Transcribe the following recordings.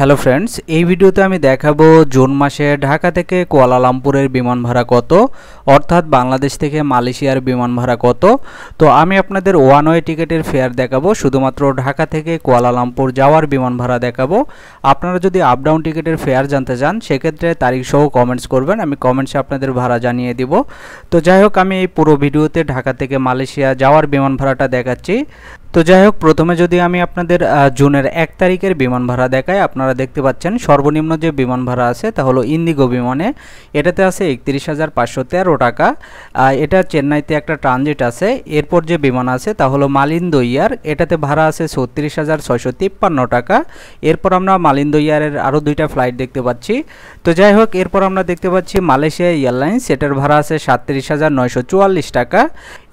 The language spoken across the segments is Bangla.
হ্যালো ফ্রেন্ডস এই ভিডিওতে আমি দেখাবো জুন মাসে ঢাকা থেকে কোয়ালালামপুরের বিমান ভাড়া কত অর্থাৎ বাংলাদেশ থেকে মালয়েশিয়ার বিমান ভাড়া কত তো আমি আপনাদের ওয়ান ওয়ে টিকিটের ফেয়ার দেখাবো শুধুমাত্র ঢাকা থেকে কোয়ালালামপুর যাওয়ার বিমান ভাড়া দেখাবো আপনারা যদি আপ ডাউন টিকিটের ফেয়ার জানতে চান সেক্ষেত্রে তারিখ সহ কমেন্টস করবেন আমি কমেন্টসে আপনাদের ভাড়া জানিয়ে দিব তো যাই হোক আমি এই পুরো ভিডিওতে ঢাকা থেকে মালয়েশিয়া যাওয়ার বিমান ভাড়াটা দেখাচ্ছি তো যাই হোক প্রথমে যদি আমি আপনাদের জুনের এক তারিখের বিমান ভাড়া দেখাই আপনারা দেখতে পাচ্ছেন সর্বনিম্ন যে বিমান ভাড়া আছে তা হলো ইন্দিগো বিমানে এটাতে আছে একত্রিশ হাজার পাঁচশো তেরো টাকা এটা চেন্নাইতে একটা ট্রানজিট আছে এরপর যে বিমান আছে তা হলো মালিন্দো ইয়ার এটাতে ভাড়া আছে ছত্রিশ হাজার ছয়শো তিপ্পান্ন টাকা এরপর আমরা মালিন্দো ইয়ারের আরও দুইটা ফ্লাইট দেখতে পাচ্ছি তো যাই হোক এরপর আমরা দেখতে পাচ্ছি মালয়েশিয়া এয়ারলাইন্স এটার ভাড়া আছে সাতত্রিশ হাজার নয়শো চুয়াল্লিশ টাকা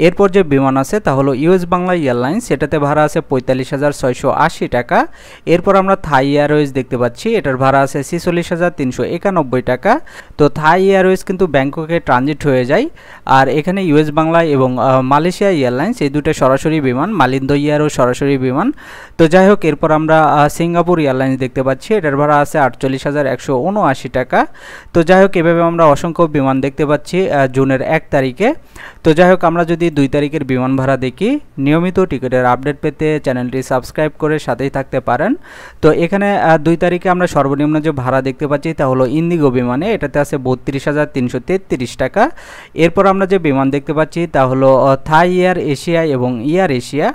এরপর যে বিমান আছে তা হলো ইউএস বাংলা এয়ারলাইন্স এটা এটাতে ভাড়া আছে পঁয়তাল্লিশ হাজার ছয়শো আশি টাকা এরপর আমরা থাই এয়ারওয়েজ দেখতে পাচ্ছি এটার ভাড়া আছে ছিচল্লিশ হাজার তিনশো একানব্বই টাকা তো থাই এয়ারওয়েজ কিন্তু ব্যাংককে ট্রানজিট হয়ে যায় আর এখানে ইউএস বাংলা এবং মালয়েশিয়া এয়ারলাইন্স এই দুটো সরাসরি বিমান মালিন্দ ইয়ারও সরাসরি বিমান তো যাই হোক এরপর আমরা সিঙ্গাপুর এয়ারলাইন্স দেখতে পাচ্ছি এটার ভাড়া আছে আটচল্লিশ হাজার একশো উনআশি টাকা তো যাই হোক এভাবে আমরা অসংখ্য বিমান দেখতে পাচ্ছি জুনের এক তারিখে তো যাই হোক আমরা যদি দুই তারিখের বিমান ভাড়া দেখি নিয়মিত টিকিটের আপডেট পেতে চ্যানেলটি সাবস্ক্রাইব করে সাথেই থাকতে পারেন তো এখানে দুই তারিখে আমরা সর্বনিম্ন যে ভাড়া দেখতে পাচ্ছি তা হলো ইন্দিগো বিমানে এটাতে আছে বত্রিশ হাজার তিনশো তেত্রিশ টাকা এরপর আমরা যে বিমান দেখতে পাচ্ছি তা হলো থাই এয়ার এশিয়া এবং এয়ার এশিয়া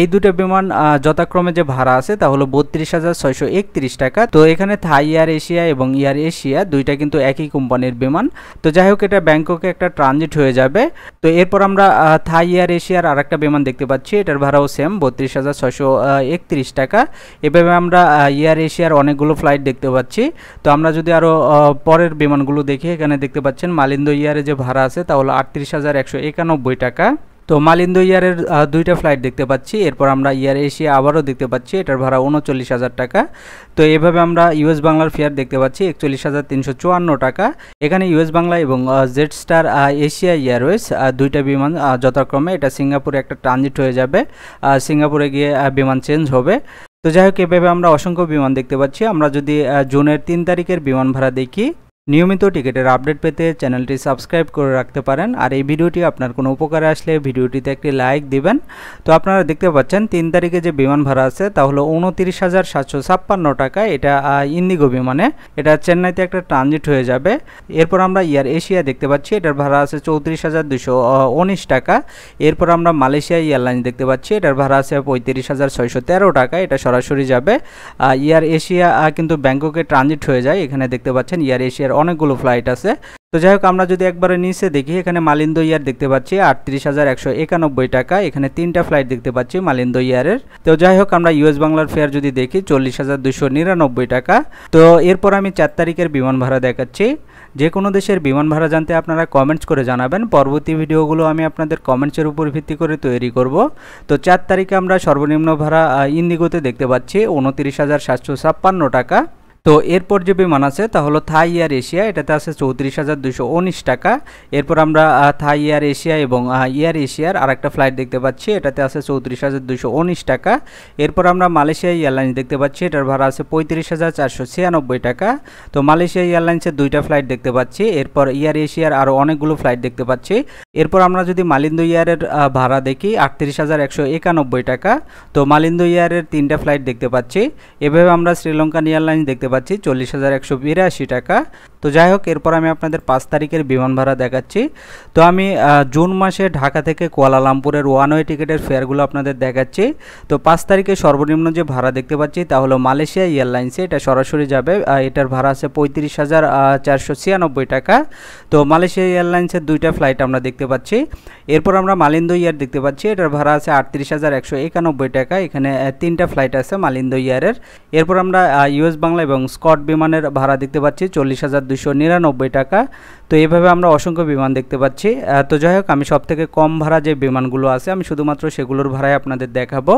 এই দুটো বিমান যথাক্রমে যে ভাড়া আছে তা হলো বত্রিশ হাজার ছয়শো একত্রিশ টাকা তো এখানে থাই এয়ার এশিয়া এবং এয়ার এশিয়া দুইটা কিন্তু একই কোম্পানির বিমান তো যাই হোক এটা ব্যাংককে একটা ট্রানজিট হয়ে যাবে তো এরপর আমরা থাই এয়ার এশিয়ার আর একটা বিমান দেখতে পাচ্ছি এটার ভাড়াও সেম বত্রিশ হাজার ছয়শো একত্রিশ টাকা এভাবে আমরা এয়ার এশিয়ার অনেকগুলো ফ্লাইট দেখতে পাচ্ছি তো আমরা যদি আরও পরের বিমানগুলো দেখি এখানে দেখতে পাচ্ছেন মালিন্দ ইয়ারে যে ভাড়া আছে তা হলো আটত্রিশ হাজার একশো একানব্বই টাকা তো মালিন্দ ইয়ারের দুইটা ফ্লাইট দেখতে পাচ্ছি এরপর আমরা ইয়ার এশিয়া আবারও দেখতে পাচ্ছি এটার ভাড়া উনচল্লিশ হাজার টাকা তো এভাবে আমরা ইউএস বাংলার ফেয়ার দেখতে পাচ্ছি একচল্লিশ হাজার তিনশো চুয়ান্ন টাকা এখানে ইউএস বাংলা এবং জেড স্টার এশিয়া এয়ারওয়েজ দুইটা বিমান যথাক্রমে এটা সিঙ্গাপুরে একটা ট্রানজিট হয়ে যাবে সিঙ্গাপুরে গিয়ে বিমান চেঞ্জ হবে তো যাই হোক এভাবে আমরা অসংখ্য বিমান দেখতে পাচ্ছি আমরা যদি জুনের তিন তারিখের বিমান ভাড়া দেখি নিয়মিত টিকিটের আপডেট পেতে চ্যানেলটি সাবস্ক্রাইব করে রাখতে পারেন আর এই ভিডিওটি আপনার কোনো উপকারে আসলে ভিডিওটিতে একটি লাইক দিবেন তো আপনারা দেখতে পাচ্ছেন তিন তারিখে যে বিমান ভাড়া আছে তা হলো উনত্রিশ হাজার সাতশো ছাপ্পান্ন টাকা এটা ইন্দিগো বিমানে এটা চেন্নাইতে একটা ট্রানজিট হয়ে যাবে এরপর আমরা এয়ার এশিয়া দেখতে পাচ্ছি এটার ভাড়া আছে চৌত্রিশ হাজার দুশো উনিশ টাকা এরপর আমরা মালয়েশিয়া এয়ারলাইন দেখতে পাচ্ছি এটার ভাড়া আছে পঁয়ত্রিশ হাজার ছয়শো তেরো টাকা এটা সরাসরি যাবে ইয়ার এশিয়া কিন্তু ব্যাংককে ট্রানজিট হয়ে যায় এখানে দেখতে পাচ্ছেন ইয়ার এশিয়ার অনেকগুলো ফ্লাইট আছে তো যাই হোক আমরা যদি একবারে নিচে দেখি এখানে মালিন্দ ইয়ার দেখতে পাচ্ছি আটত্রিশ হাজার একশো একানব্বই টাকা এখানে তিনটা ফ্লাইট দেখতে পাচ্ছি মালিন্দ ইয়ারের তো যাই হোক আমরা ইউএস বাংলার ফেয়ার যদি দেখি চল্লিশ হাজার দুশো নিরানব্বই টাকা তো এরপর আমি চার তারিখের বিমান ভাড়া দেখাচ্ছি যে কোনো দেশের বিমান ভাড়া জানতে আপনারা কমেন্টস করে জানাবেন পরবর্তী ভিডিওগুলো আমি আপনাদের কমেন্টসের উপর ভিত্তি করে তৈরি করব তো চার তারিখে আমরা সর্বনিম্ন ভাড়া ইন্দিগোতে দেখতে পাচ্ছি উনতিরিশ হাজার সাতশো ছাপ্পান্ন টাকা তো এরপর যে বিমান আছে তা হলো থাই এয়ার এশিয়া এটাতে আছে চৌত্রিশ হাজার দুশো উনিশ টাকা এরপর আমরা থাই এয়ার এশিয়া এবং এয়ার এশিয়ার আর একটা ফ্লাইট দেখতে পাচ্ছি এটাতে আছে চৌত্রিশ হাজার দুশো উনিশ টাকা এরপর আমরা মালয়েশিয়া এয়ারলাইন্স দেখতে পাচ্ছি এটার ভাড়া আছে পঁয়ত্রিশ হাজার চারশো ছিয়ানব্বই টাকা তো মালয়েশিয়া এয়ারলাইন্সের দুইটা ফ্লাইট দেখতে পাচ্ছি এরপর এয়ার এশিয়ার আরও অনেকগুলো ফ্লাইট দেখতে পাচ্ছি এরপর আমরা যদি মালিন্দু ইয়ারের ভাড়া দেখি আটত্রিশ হাজার একশো একানব্বই টাকা তো মালিন্দু ইয়ারের তিনটা ফ্লাইট দেখতে পাচ্ছি এভাবে আমরা শ্রীলঙ্কান এয়ারলাইন্স দেখতে পাচ্ছি চল্লিশ হাজার একশো বিরাশি টাকা তো যাই হোক এরপর আমি আপনাদের পাঁচ তারিখের বিমান ভাড়া দেখাচ্ছি তো আমি জুন মাসে ঢাকা থেকে কোয়ালালামপুরের ওয়ান ওয়ে টিকিটের ফেয়ারগুলো আপনাদের দেখাচ্ছি তো পাঁচ তারিখে সর্বনিম্ন যে ভাড়া দেখতে পাচ্ছি তা হলো মালয়েশিয়া এয়ারলাইন্সে এটা সরাসরি যাবে এটার ভাড়া আছে পঁয়ত্রিশ হাজার চারশো ছিয়ানব্বই টাকা তো মালয়েশিয়া এয়ারলাইন্সের দুইটা ফ্লাইট আমরা দেখতে পাচ্ছি এরপর আমরা মালিন্দ ইয়ার দেখতে পাচ্ছি এটার ভাড়া আছে আটত্রিশ হাজার একশো একানব্বই টাকা এখানে তিনটা ফ্লাইট আছে মালিন্দ ইয়ারের এরপর আমরা ইউএস বাংলা এবং এবং স্কট বিমানের ভাড়া দেখতে পাচ্ছি চল্লিশ হাজার দুশো নিরানব্বই টাকা তো এইভাবে আমরা অসংখ্য বিমান দেখতে পাচ্ছি তো যাই হোক আমি সব থেকে কম ভাড়া যে বিমানগুলো আছে আমি শুধুমাত্র সেগুলোর ভাড়াই আপনাদের দেখাবো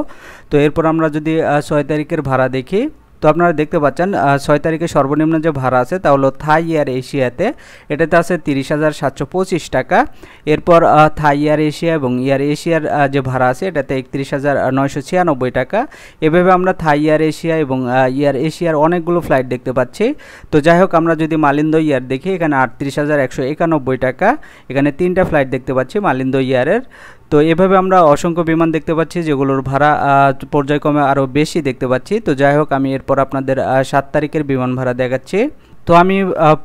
তো এরপর আমরা যদি ছয় তারিখের ভাড়া দেখি তো আপনারা দেখতে পাচ্ছেন ছয় তারিখে সর্বনিম্ন যে ভাড়া আছে তা হলো থাই এয়ার এশিয়াতে এটাতে আছে তিরিশ হাজার সাতশো পঁচিশ টাকা এরপর থাই এয়ার এশিয়া এবং এয়ার এশিয়ার যে ভাড়া আছে এটাতে একত্রিশ হাজার নয়শো ছিয়ানব্বই টাকা এভাবে আমরা থাই এয়ার এশিয়া এবং এয়ার এশিয়ার অনেকগুলো ফ্লাইট দেখতে পাচ্ছি তো যাই হোক আমরা যদি মালিন্দ ইয়ার দেখি এখানে আটত্রিশ হাজার একশো একানব্বই টাকা এখানে তিনটা ফ্লাইট দেখতে পাচ্ছি মালিন্দ ইয়ারের তো এভাবে আমরা অসংখ্য বিমান দেখতে পাচ্ছি যেগুলোর ভাড়া পর্যায়ক্রমে আরও বেশি দেখতে পাচ্ছি তো যাই হোক আমি এরপর আপনাদের সাত তারিখের বিমান ভাড়া দেখাচ্ছি তো আমি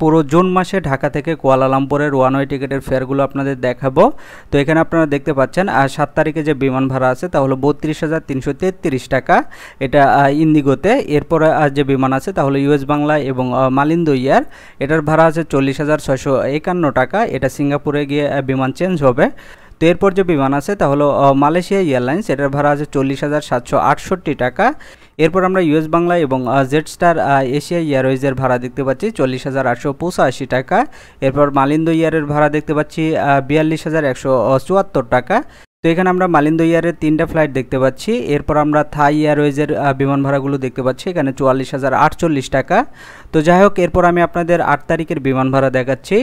পুরো জুন মাসে ঢাকা থেকে কুয়ালালামপুরের ওয়ানওয়ে টিকিটের ফেয়ারগুলো আপনাদের দেখাবো তো এখানে আপনারা দেখতে পাচ্ছেন আর সাত তারিখে যে বিমান ভাড়া আছে তা হলো বত্রিশ হাজার তিনশো তেত্রিশ টাকা এটা ইন্দিগোতে এরপরে যে বিমান আছে তাহলে ইউএস বাংলা এবং মালিন্দো ইয়ার এটার ভাড়া আছে চল্লিশ হাজার ছয়শো একান্ন টাকা এটা সিঙ্গাপুরে গিয়ে বিমান চেঞ্জ হবে তো এরপর যে বিমান আছে তা হলো মালয়েশিয়া এয়ারলাইন্স এটার ভাড়া আছে চল্লিশ হাজার সাতশো আটষট্টি টাকা এরপর আমরা ইউএস বাংলা এবং জেড স্টার এশিয়া এয়ারওয়েজের ভাড়া দেখতে পাচ্ছি চল্লিশ হাজার আটশো পঁচাশি টাকা এরপর মালিন্দ ইয়ারের ভাড়া দেখতে পাচ্ছি বিয়াল্লিশ হাজার একশো চুয়াত্তর টাকা তো এখানে আমরা মালিন্দ ইয়ারের তিনটা ফ্লাইট দেখতে পাচ্ছি এরপর আমরা থাই এয়ারওয়েজের বিমান ভাড়াগুলো দেখতে পাচ্ছি এখানে চুয়াল্লিশ হাজার আটচল্লিশ টাকা তো যাই হোক এরপর আমি আপনাদের আট তারিখের বিমান ভাড়া দেখাচ্ছি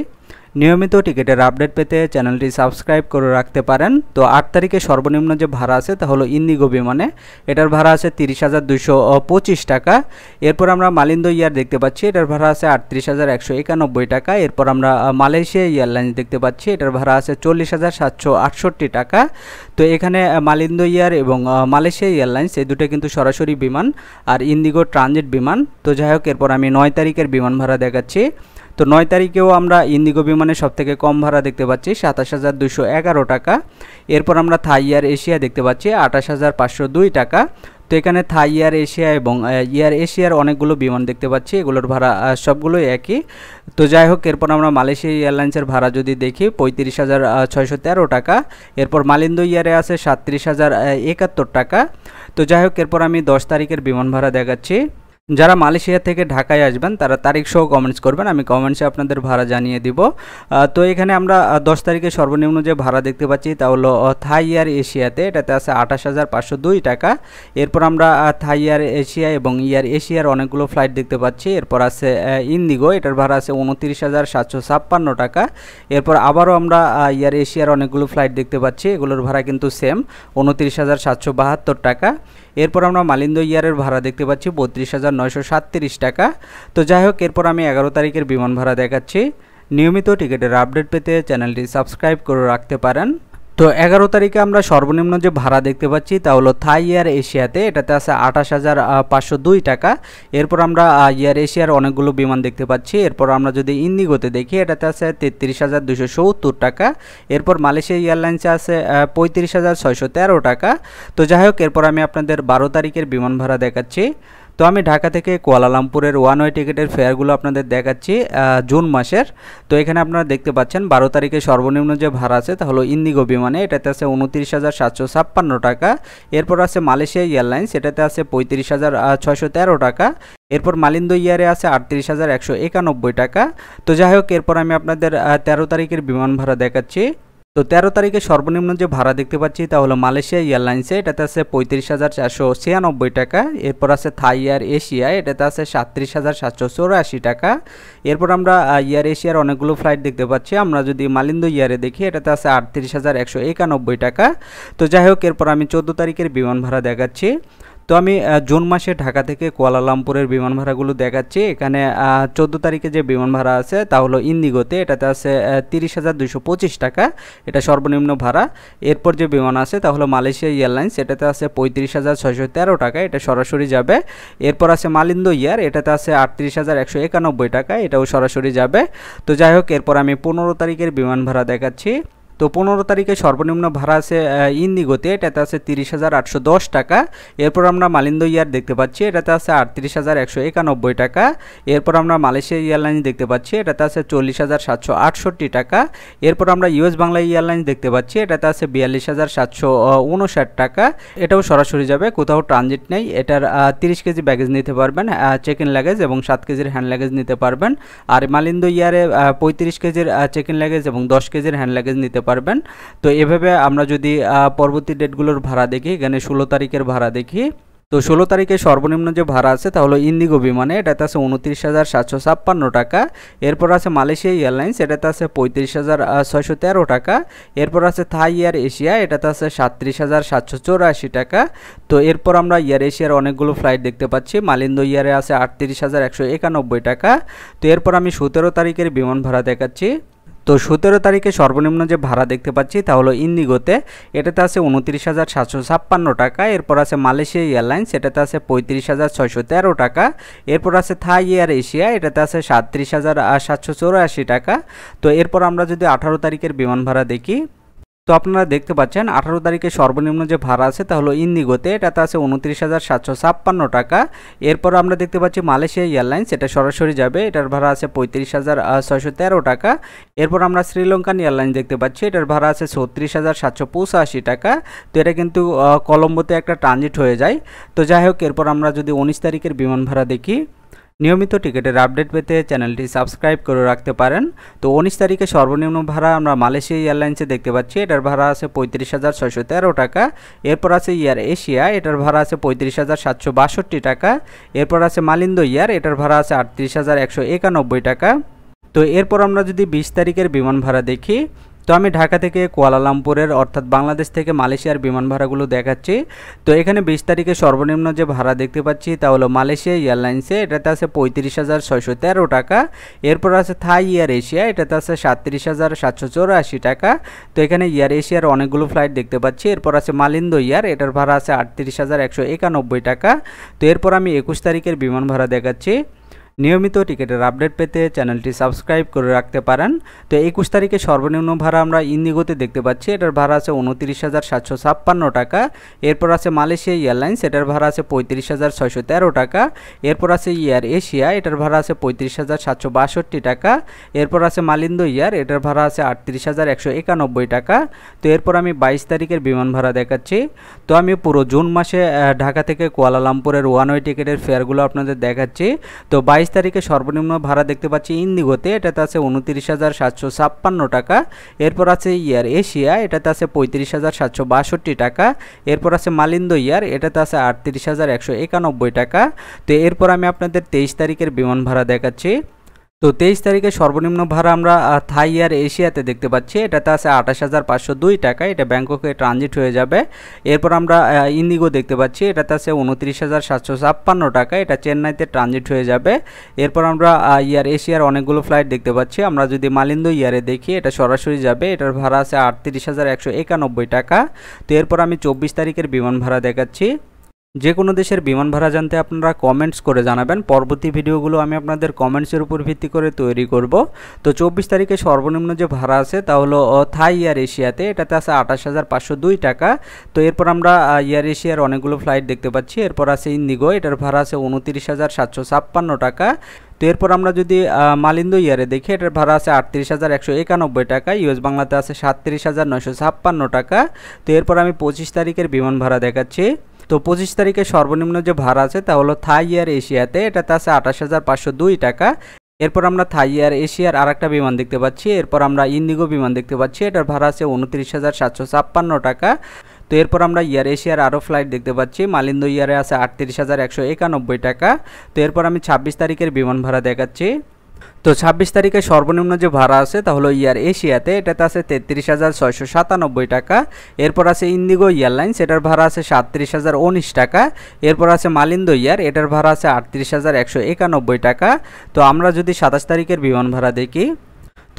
নিয়মিত টিকিটের আপডেট পেতে চ্যানেলটি সাবস্ক্রাইব করে রাখতে পারেন তো আট তারিখে সর্বনিম্ন যে ভাড়া আছে তা হলো ইন্দিগো বিমানে এটার ভাড়া আছে তিরিশ হাজার দুশো পঁচিশ টাকা এরপর আমরা মালিন্দ ইয়ার দেখতে পাচ্ছি এটার ভাড়া আছে আটত্রিশ হাজার একশো একানব্বই টাকা এরপর আমরা মালয়েশিয়া এয়ারলাইন্স দেখতে পাচ্ছি এটার ভাড়া আছে চল্লিশ হাজার সাতশো আটষট্টি টাকা তো এখানে মালিন্দ ইয়ার এবং মালয়েশিয়া এয়ারলাইন্স এই দুটো কিন্তু সরাসরি বিমান আর ইন্দিগো ট্রানজিট বিমান তো যাই হোক এরপর আমি নয় তারিখের বিমান ভাড়া দেখাচ্ছি তো নয় তারিখেও আমরা ইন্দিগো বিমানে সবথেকে কম ভাড়া দেখতে পাচ্ছি সাতাশ হাজার দুশো এগারো টাকা এরপর আমরা থাই এয়ার এশিয়া দেখতে পাচ্ছি আঠাশ হাজার পাঁচশো দুই টাকা তো এখানে থাই এয়ার এশিয়া এবং এয়ার এশিয়ার অনেকগুলো বিমান দেখতে পাচ্ছি এগুলোর ভাড়া সবগুলোই একই তো যাই হোক এরপর আমরা মালয়েশিয়া এয়ারলাইন্সের ভাড়া যদি দেখি পঁয়ত্রিশ হাজার ছয়শো তেরো টাকা এরপর মালিন্দো ইয়ারে আছে সাতত্রিশ হাজার একাত্তর টাকা তো যাই হোক এরপর আমি দশ তারিখের বিমান ভাড়া দেখাচ্ছি যারা মালয়েশিয়া থেকে ঢাকায় আসবেন তারা তারিখ সহ কমেন্টস করবেন আমি কমেন্টসে আপনাদের ভাড়া জানিয়ে দিব তো এখানে আমরা দশ তারিখে সর্বনিম্ন যে ভাড়া দেখতে পাচ্ছি তা হলো থাই ইয়ার এশিয়াতে এটাতে আছে আঠাশ হাজার পাঁচশো দুই টাকা এরপর আমরা থাই ইয়ার এশিয়া এবং ইয়ার এশিয়ার অনেকগুলো ফ্লাইট দেখতে পাচ্ছি এরপর আছে ইন্দিগো এটার ভাড়া আছে উনত্রিশ হাজার সাতশো ছাপ্পান্ন টাকা এরপর আবারও আমরা ইয়ার এশিয়ার অনেকগুলো ফ্লাইট দেখতে পাচ্ছি এগুলোর ভাড়া কিন্তু সেম উনত্রিশ হাজার সাতশো বাহাত্তর টাকা এরপর আমরা মালিন্দ ইয়ারের ভাড়া দেখতে পাচ্ছি বত্রিশ হাজার নয়শো সাতত্রিশ টাকা তো যাই হোক এরপর আমি এগারো তারিখের বিমান ভাড়া দেখাচ্ছি নিয়মিত টিকিটের আপডেট পেতে চ্যানেলটি সাবস্ক্রাইব করে রাখতে পারেন তো এগারো তারিখে আমরা সর্বনিম্ন যে ভাড়া দেখতে পাচ্ছি তা হলো থাই এয়ার এশিয়াতে এটাতে আছে আঠাশ হাজার পাঁচশো দুই টাকা এরপর আমরা এয়ার এশিয়ার অনেকগুলো বিমান দেখতে পাচ্ছি এরপর আমরা যদি ইন্দিগোতে দেখি এটাতে আছে তেত্রিশ হাজার দুশো সত্তর টাকা এরপর মালয়েশিয়া এয়ারলাইন্সে আছে পঁয়ত্রিশ হাজার ছয়শো তেরো টাকা তো যাই হোক এরপর আমি আপনাদের বারো তারিখের বিমান ভাড়া দেখাচ্ছি তো আমি ঢাকা থেকে কোয়ালালামপুরের ওয়ান ওয়ে টিকিটের ফেয়ারগুলো আপনাদের দেখাচ্ছি জুন মাসের তো এখানে আপনারা দেখতে পাচ্ছেন বারো তারিখে সর্বনিম্ন যে ভাড়া আছে তা হলো ইন্দিগো বিমানে এটাতে আছে উনত্রিশ হাজার সাতশো ছাপ্পান্ন টাকা এরপর আছে মালয়েশিয়া এয়ারলাইন্স এটাতে আছে পঁয়ত্রিশ হাজার ছয়শো তেরো টাকা এরপর মালিন্দ ইয়ারে আছে আটত্রিশ হাজার একশো একানব্বই টাকা তো যাই হোক এরপর আমি আপনাদের তেরো তারিখের বিমান ভাড়া দেখাচ্ছি তো তেরো তারিখে সর্বনিম্ন যে ভাড়া দেখতে পাচ্ছি তা হলো মালয়েশিয়া এয়ারলাইন্সে এটাতে আছে পঁয়ত্রিশ হাজার চারশো ছিয়ানব্বই টাকা এরপর আছে থাই এয়ার এশিয়া এটাতে আছে সাতত্রিশ হাজার সাতশো চৌরাশি টাকা এরপর আমরা এয়ার এশিয়ার অনেকগুলো ফ্লাইট দেখতে পাচ্ছি আমরা যদি মালিন্দ ইয়ারে দেখি এটাতে আছে আটত্রিশ হাজার একশো একানব্বই টাকা তো যাই হোক এরপর আমি চোদ্দো তারিখের বিমান ভাড়া দেখাচ্ছি তো আমি জুন মাসে ঢাকা থেকে কুয়ালালামপুরের বিমান ভাড়াগুলো দেখাচ্ছি এখানে চোদ্দো তারিখে যে বিমান ভাড়া আছে তা হলো ইন্দিগোতে এটাতে আছে তিরিশ হাজার দুশো পঁচিশ টাকা এটা সর্বনিম্ন ভাড়া এরপর যে বিমান আছে তা হলো মালয়েশিয়া এয়ারলাইন্স এটাতে আছে পঁয়ত্রিশ হাজার ছয়শো তেরো টাকা এটা সরাসরি যাবে এরপর আছে মালিন্দো ইয়ার এটাতে আছে আটত্রিশ হাজার একশো একানব্বই টাকা এটাও সরাসরি যাবে তো যাই হোক এরপর আমি পনেরো তারিখের বিমান ভাড়া দেখাচ্ছি তো পনেরো তারিখে সর্বনিম্ন ভাড়া আছে ইন্দিগোতে এটাতে আছে তিরিশ হাজার আটশো দশ টাকা এরপর আমরা মালিন্দ ইয়ার দেখতে পাচ্ছি এটাতে আছে আটত্রিশ হাজার একশো একানব্বই টাকা এরপর আমরা মালয়েশিয়া এয়ারলাইন্স দেখতে পাচ্ছি এটাতে আছে চল্লিশ হাজার সাতশো আটষট্টি টাকা এরপর আমরা ইউএস বাংলা এয়ারলাইন্স দেখতে পাচ্ছি এটাতে আছে বিয়াল্লিশ হাজার সাতশো উনষাট টাকা এটাও সরাসরি যাবে কোথাও ট্রানজিট নেই এটার তিরিশ কেজি ব্যাগেজ নিতে পারবেন চেক ইন লাগেজ এবং সাত কেজির হ্যান্ড ল্যাগেজ নিতে পারবেন আর মালিন্দ ইয়ারে পঁয়ত্রিশ কেজির চেক ইন ল্যাগেজ এবং দশ কেজির হ্যান্ড লাগেজ নিতে পারবেন পারবেন তো এভাবে আমরা যদি পরবর্তী ডেটগুলোর ভাড়া দেখি এখানে ষোলো তারিখের ভাড়া দেখি তো ষোলো তারিখে সর্বনিম্ন যে ভাড়া আছে তাহলে ইন্দিগো বিমানে এটাতে আছে উনত্রিশ হাজার সাতশো ছাপ্পান্ন টাকা এরপর আছে মালয়েশিয়া এয়ারলাইন্স এটাতে আছে পঁয়ত্রিশ হাজার ছয়শো তেরো টাকা এরপর আছে থাই এয়ার এশিয়া এটাতে আছে সাতত্রিশ হাজার সাতশো চৌরাশি টাকা তো এরপর আমরা এয়ার এশিয়ার অনেকগুলো ফ্লাইট দেখতে পাচ্ছি মালিন্দো ইয়ারে আছে আটত্রিশ হাজার একশো একানব্বই টাকা তো এরপর আমি সতেরো তারিখের বিমান ভাড়া দেখাচ্ছি তো সতেরো তারিখে সর্বনিম্ন যে ভাড়া দেখতে পাচ্ছি তা হলো ইন্ডিগোতে এটাতে আছে উনত্রিশ হাজার সাতশো ছাপ্পান্ন টাকা এরপর আছে মালয়েশিয়া এয়ারলাইন্স এটাতে আছে পঁয়ত্রিশ হাজার ছয়শো তেরো টাকা এরপর আছে থাই এয়ার এশিয়া এটাতে আছে সাতত্রিশ হাজার সাতশো চৌরাশি টাকা তো এরপর আমরা যদি আঠারো তারিখের বিমান ভাড়া দেখি তো আপনারা দেখতে পাচ্ছেন আঠারো তারিখে সর্বনিম্ন যে ভাড়া আছে তা হলো ইন্দিগোতে এটাতে আছে উনত্রিশ হাজার সাতশো ছাপ্পান্ন টাকা এরপর আমরা দেখতে পাচ্ছি মালয়েশিয়া এয়ারলাইন্স এটা সরাসরি যাবে এটার ভাড়া আছে পঁয়ত্রিশ হাজার ছয়শো তেরো টাকা এরপর আমরা শ্রীলঙ্কান এয়ারলাইন্স দেখতে পাচ্ছি এটার ভাড়া আছে ছত্রিশ হাজার সাতশো পঁচাশি টাকা তো এটা কিন্তু কলম্বোতে একটা ট্রানজিট হয়ে যায় তো যাই হোক এরপর আমরা যদি উনিশ তারিখের বিমান ভাড়া দেখি নিয়মিত টিকিটের আপডেট পেতে চ্যানেলটি সাবস্ক্রাইব করে রাখতে পারেন তো উনিশ তারিখে সর্বনিম্ন ভাড়া আমরা মালয়েশিয়া এয়ারলাইন্সে দেখতে পাচ্ছি এটার ভাড়া আছে পঁয়ত্রিশ হাজার ছয়শো তেরো টাকা এরপর আছে ইয়ার এশিয়া এটার ভাড়া আছে পঁয়ত্রিশ হাজার সাতশো বাষট্টি টাকা এরপর আছে মালিন্দো ইয়ার এটার ভাড়া আছে আটত্রিশ হাজার একশো একানব্বই টাকা তো এরপর আমরা যদি বিশ তারিখের বিমান ভাড়া দেখি তো আমি ঢাকা থেকে কুয়ালালামপুরের অর্থাৎ বাংলাদেশ থেকে মালয়েশিয়ার বিমান ভাড়াগুলো দেখাচ্ছি তো এখানে বিশ তারিখে সর্বনিম্ন যে ভাড়া দেখতে পাচ্ছি তা হলো মালয়েশিয়া এয়ারলাইন্সে এটাতে আছে পঁয়ত্রিশ হাজার ছয়শো তেরো টাকা এরপর আছে থাই এয়ার এশিয়া এটাতে আছে সাতত্রিশ হাজার সাতশো চৌরাশি টাকা তো এখানে এয়ার এশিয়ার অনেকগুলো ফ্লাইট দেখতে পাচ্ছি এরপর আছে মালিন্দ ইয়ার এটার ভাড়া আছে আটত্রিশ হাজার একশো একানব্বই টাকা তো এরপর আমি একুশ তারিখের বিমান ভাড়া দেখাচ্ছি নিয়মিত টিকিটের আপডেট পেতে চ্যানেলটি সাবস্ক্রাইব করে রাখতে পারেন তো একুশ তারিখে সর্বনিম্ন ভাড়া আমরা ইন্দিগোতে দেখতে পাচ্ছি এটার ভাড়া আছে উনত্রিশ হাজার সাতশো ছাপ্পান্ন টাকা এরপর আছে মালয়েশিয়া এয়ারলাইন্স এটার ভাড়া আছে পঁয়ত্রিশ হাজার ছয়শো তেরো টাকা এরপর আছে এয়ার এশিয়া এটার ভাড়া আছে পঁয়ত্রিশ হাজার সাতশো বাষট্টি টাকা এরপর আছে মালিন্দ ইয়ার এটার ভাড়া আছে আটত্রিশ হাজার একশো একানব্বই টাকা তো এরপর আমি বাইশ তারিখের বিমান ভাড়া দেখাচ্ছি তো আমি পুরো জুন মাসে ঢাকা থেকে কুয়ালালামপুরের ওয়ান ওয়ে টিকিটের ফেয়ারগুলো আপনাদের দেখাচ্ছি তো বাইশ তারিখে সর্বনিম্ন ভাড়া দেখতে পাচ্ছি ইন্দিগোতে এটাতে আছে উনত্রিশ হাজার সাতশো ছাপ্পান্ন টাকা এরপর আছে ইয়ার এশিয়া এটাতে আছে পঁয়ত্রিশ হাজার সাতশো বাষট্টি টাকা এরপর আছে মালিন্দ ইয়ার এটাতে আছে আটত্রিশ হাজার একশো একানব্বই টাকা তো এরপর আমি আপনাদের তেইশ তারিখের বিমান ভাড়া দেখাচ্ছি তো তেইশ তারিখে সর্বনিম্ন ভাড়া আমরা থাই এয়ার এশিয়াতে দেখতে পাচ্ছি এটাতে আছে আঠাশ হাজার পাঁচশো দুই টাকা এটা ব্যাংককে ট্রানজিট হয়ে যাবে এরপর আমরা ইন্দিগো দেখতে পাচ্ছি এটাতে আছে উনত্রিশ হাজার সাতশো ছাপ্পান্ন টাকা এটা চেন্নাইতে ট্রানজিট হয়ে যাবে এরপর আমরা ইয়ার এশিয়ার অনেকগুলো ফ্লাইট দেখতে পাচ্ছি আমরা যদি মালিন্দ ইয়ারে দেখি এটা সরাসরি যাবে এটার ভাড়া আছে আটত্রিশ হাজার একশো একানব্বই টাকা তো এরপর আমি চব্বিশ তারিখের বিমান ভাড়া দেখাচ্ছি যে কোনো দেশের বিমান ভাড়া জানতে আপনারা কমেন্টস করে জানাবেন পরবর্তী ভিডিওগুলো আমি আপনাদের কমেন্টসের উপর ভিত্তি করে তৈরি করব তো চব্বিশ তারিখে সর্বনিম্ন যে ভাড়া আছে তা হলো থাই এয়ার এশিয়াতে এটাতে আছে আঠাশ হাজার পাঁচশো দুই টাকা তো এরপর আমরা এয়ার এশিয়ার অনেকগুলো ফ্লাইট দেখতে পাচ্ছি এরপর আছে ইন্দিগো এটার ভাড়া আছে উনতিরিশ হাজার সাতশো ছাপ্পান্ন টাকা তো এরপর আমরা যদি মালিন্দ ইয়ারে দেখি এটার ভাড়া আছে আটত্রিশ হাজার একশো একানব্বই টাকা ইউএস বাংলাতে আছে সাতত্রিশ হাজার নয়শো ছাপ্পান্ন টাকা তো এরপর আমি পঁচিশ তারিখের বিমান ভাড়া দেখাচ্ছি তো পঁচিশ তারিখে সর্বনিম্ন যে ভাড়া আছে তা হলো থাই এয়ার এশিয়াতে এটাতে আছে আঠাশ হাজার পাঁচশো দুই টাকা এরপর আমরা থাই এয়ার এশিয়ার আর একটা বিমান দেখতে পাচ্ছি এরপর আমরা ইন্দিগো বিমান দেখতে পাচ্ছি এটার ভাড়া আছে উনত্রিশ হাজার সাতশো ছাপ্পান্ন টাকা তো এরপর আমরা ইয়ার এশিয়ার আরও ফ্লাইট দেখতে পাচ্ছি মালিন্দ ইয়ারে আছে আটত্রিশ হাজার একশো একানব্বই টাকা তো এরপর আমি ছাব্বিশ তারিখের বিমান ভাড়া দেখাচ্ছি তো ছাব্বিশ তারিখে সর্বনিম্ন যে ভাড়া আছে তা হলো ইয়ার এশিয়াতে এটাতে আছে তেত্রিশ হাজার ছয়শো সাতানব্বই টাকা এরপর আছে ইন্দিগো এয়ারলাইন্স এটার ভাড়া আছে সাতত্রিশ হাজার উনিশ টাকা এরপর আছে মালিন্দ ইয়ার এটার ভাড়া আছে আটত্রিশ হাজার একশো একানব্বই টাকা তো আমরা যদি সাতাশ তারিখের বিমান ভাড়া দেখি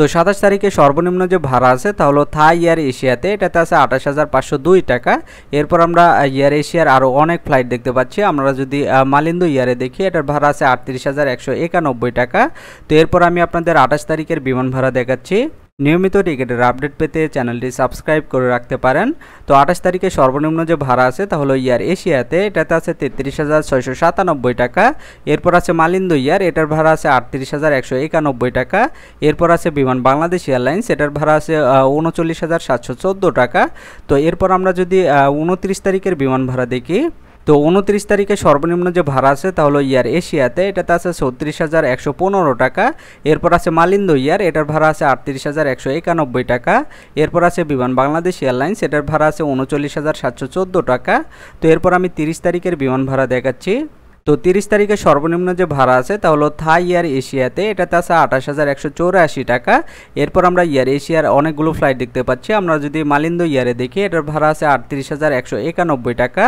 তো সাতাশ তারিখে সর্বনিম্ন যে ভাড়া আছে তা হলো থাই এয়ার এশিয়াতে এটাতে আছে আঠাশ হাজার পাঁচশো দুই টাকা এরপর আমরা এয়ার এশিয়ার আরও অনেক ফ্লাইট দেখতে পাচ্ছি আমরা যদি মালিন্দু ইয়ারে দেখি এটার ভাড়া আছে আটত্রিশ হাজার একশো একানব্বই টাকা তো এরপর আমি আপনাদের আঠাশ তারিখের বিমান ভাড়া দেখাচ্ছি নিয়মিত টিকিটের আপডেট পেতে চ্যানেলটি সাবস্ক্রাইব করে রাখতে পারেন তো আঠাশ তারিখে সর্বনিম্ন যে ভাড়া আছে তা হলো ইয়ার এশিয়াতে এটাতে আছে তেত্রিশ হাজার ছয়শো সাতানব্বই টাকা এরপর আছে মালিন্দ ইয়ার এটার ভাড়া আছে আটত্রিশ হাজার একশো একানব্বই টাকা এরপর আছে বিমান বাংলাদেশ এয়ারলাইন্স এটার ভাড়া আছে উনচল্লিশ হাজার সাতশো চোদ্দো টাকা তো এরপর আমরা যদি উনত্রিশ তারিখের বিমান ভাড়া দেখি তো উনত্রিশ তারিখে সর্বনিম্ন যে ভাড়া আছে তা হলো ইয়ার এশিয়াতে এটাতে আছে ছত্রিশ হাজার একশো পনেরো টাকা এরপর আছে মালিন্দ ইয়ার এটার ভাড়া আছে আটত্রিশ হাজার একশো একানব্বই টাকা এরপর আছে বিমান বাংলাদেশ এয়ারলাইন্স এটার ভাড়া আছে উনচল্লিশ হাজার সাতশো চোদ্দো টাকা তো এরপর আমি তিরিশ তারিখের বিমান ভাড়া দেখাচ্ছি তো তিরিশ তারিখে সর্বনিম্ন যে ভাড়া আছে তা হলো থাই ইয়ার এশিয়াতে এটাতে আছে আঠাশ হাজার একশো চৌরাশি টাকা এরপর আমরা ইয়ার এশিয়ার অনেকগুলো ফ্লাইট দেখতে পাচ্ছি আমরা যদি মালিন্দ ইয়ারে দেখি এটার ভাড়া আছে আটত্রিশ হাজার একশো একানব্বই টাকা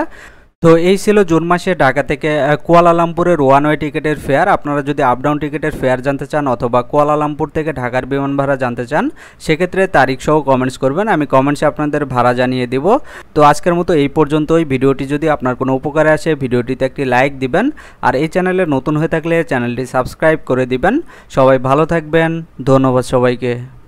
তো এই ছিল জুন মাসে ঢাকা থেকে কুয়ালালামপুরের ওয়ান ওয়ে টিকিটের ফেয়ার আপনারা যদি আপ ডাউন টিকিটের ফেয়ার জানতে চান অথবা কুয়ালালামপুর থেকে ঢাকার বিমান ভাড়া জানতে চান সেক্ষেত্রে তারিখ সহ কমেন্টস করবেন আমি কমেন্টসে আপনাদের ভাড়া জানিয়ে দিব তো আজকের মতো এই পর্যন্তই ভিডিওটি যদি আপনার কোনো উপকারে আসে ভিডিওটিতে একটি লাইক দিবেন আর এই চ্যানেলে নতুন হয়ে থাকলে চ্যানেলটি সাবস্ক্রাইব করে দিবেন সবাই ভালো থাকবেন ধন্যবাদ সবাইকে